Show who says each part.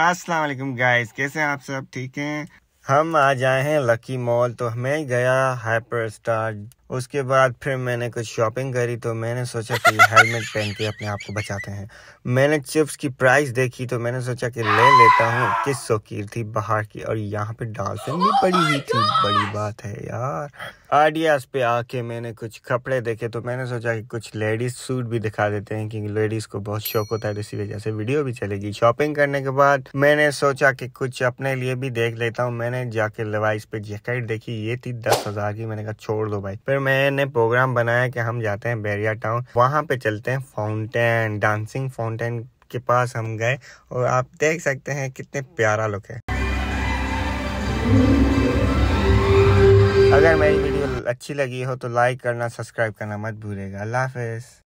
Speaker 1: अस्सलाम वालेकुम गाइस कैसे हैं आप सब ठीक हैं हम आज आए हैं लकी मॉल तो हमें गया हाइपर स्टार उसके बाद फिर मैंने कुछ शॉपिंग करी तो मैंने सोचा कि हेलमेट पहन के अपने आप को बचाते हैं मैंने चिप्स की प्राइस देखी तो मैंने सोचा कि ले लेता हूँ किस सोकीर थी बाहर की और यहाँ पे डालते भी oh पड़ी हुई थी बड़ी बात है यार आइडियाज़ पे आके मैंने कुछ कपड़े देखे तो मैंने सोचा कि कुछ लेडीज़ सूट भी दिखा देते हैं क्योंकि लेडीज़ को बहुत शौक होता है तो इसी वजह से वीडियो भी चलेगी शॉपिंग करने के बाद मैंने सोचा कि कुछ अपने लिए भी देख लेता हूँ मैंने जाके लवाइस पे जैकेट देखी ये थी दस हज़ार की मैंने कहा छोड़ दो भाई फिर मैंने प्रोग्राम बनाया कि हम जाते हैं बैरिया टाउन वहाँ पे चलते हैं फाउंटेन डांसिंग फाउंटेन के पास हम गए और आप देख सकते हैं कितने प्यारा लुक है अगर मेरी वीडियो अच्छी लगी हो तो लाइक करना सब्सक्राइब करना मत भूलेगा अल्लाह हाफिज़